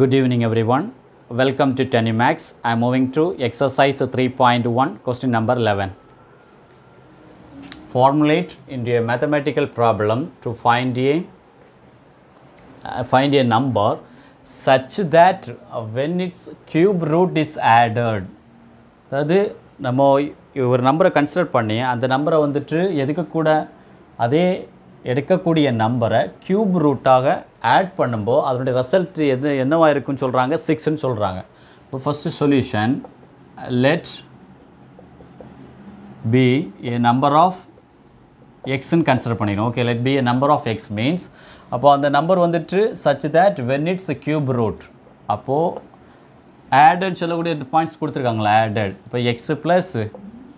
Good evening everyone. Welcome to Tenimax. I am moving to exercise 3.1 question number 11. Formulate into a mathematical problem to find a uh, find a number such that when its cube root is added அதாவது நம்ம ஒரு நம்பரை consider பண்ணி அந்த நம்பரை வந்துட்டு எதுக்கு கூட அதே எடுக்கக்கூடிய நம்பரை க்யூப் ரூட்டாக ஆட் பண்ணும்போது அதனுடைய ரிசல்ட் எது என்னவாக இருக்குன்னு சொல்கிறாங்க சிக்ஸ்ன்னு சொல்கிறாங்க இப்போ first solution let be a number of எக்ஸ்ன்னு கன்சிடர் பண்ணிடணும் okay let be a number of X means அப்போது அந்த நம்பர் வந்துட்டு such that when it's cube root அப்போது ஆடட் சொல்லக்கூடிய பாயிண்ட்ஸ் கொடுத்துருக்காங்களா ஆடட் இப்போ X plus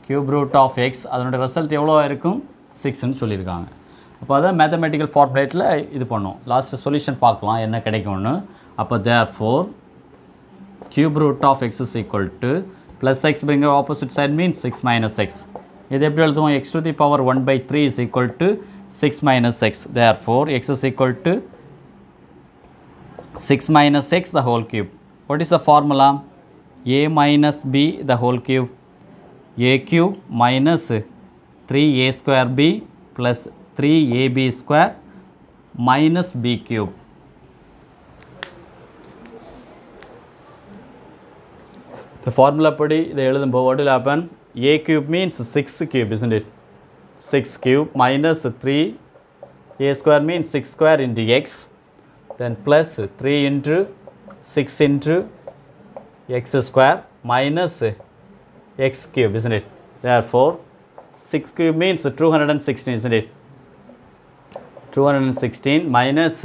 cube root of X அதனுடைய ரிசல்ட் எவ்வளோ இருக்கும் சிக்ஸ்ன்னு சொல்லியிருக்காங்க அப்போ அதான் மேத்தமெட்டிக்கல் ஃபார்முலேட்டில் இது பண்ணும் லாஸ்ட்டு சொல்யூஷன் பார்க்கலாம் என்ன கிடைக்கும்னு அப்போ therefore cube root of X is equal to plus X பிரிங்க opposite side means six minus X இது எப்படி எழுதுவோம் X to the power one by three is equal to six minus X therefore X is equal to six minus X the whole cube is the formula A minus B the whole whole A a minus three A square B plus three A B स्क्वे minus cube फॉर्मुलापन A cube mean six cube six cube minus three A square mean six square into X plus three into six into X square minus cube इजेट therefore six cube mean two hundred and sixty इजेट 216 minus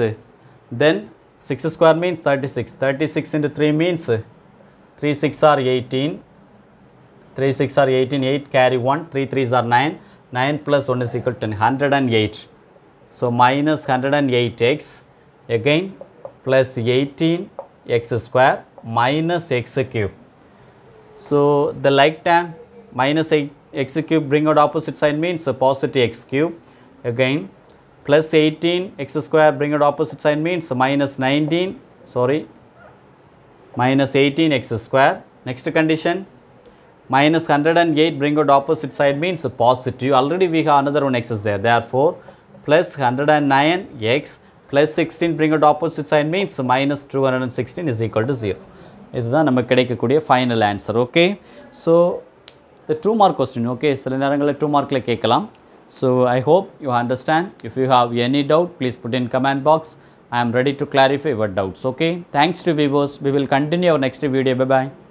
then 6 square means 36 36 into 3 means 3 6 are 18 3 6 are 18 8 carry 1 3 3 are 9 9 plus 1 is equal to 108 so minus 108x again plus 18x square minus x cube so the like term minus minus x cube bring out opposite sign means positive x cube again plus 18 x square bring it opposite sign means minus 19 sorry minus 18 x square next condition minus 108 bring out opposite side means positive already we have another one x is there therefore plus 109 x plus 16 bring out opposite side means minus 216 is equal to 0 இதுதான் நம்ம கிடைக்கக்கூடிய final answer okay so இந்த two mark question okay சில two mark like கேட்கலாம் so, I hope you understand. If you have any doubt, please put in comment box. I am ready to clarify your doubts. Okay. Thanks to viewers. We will continue our next video. Bye bye.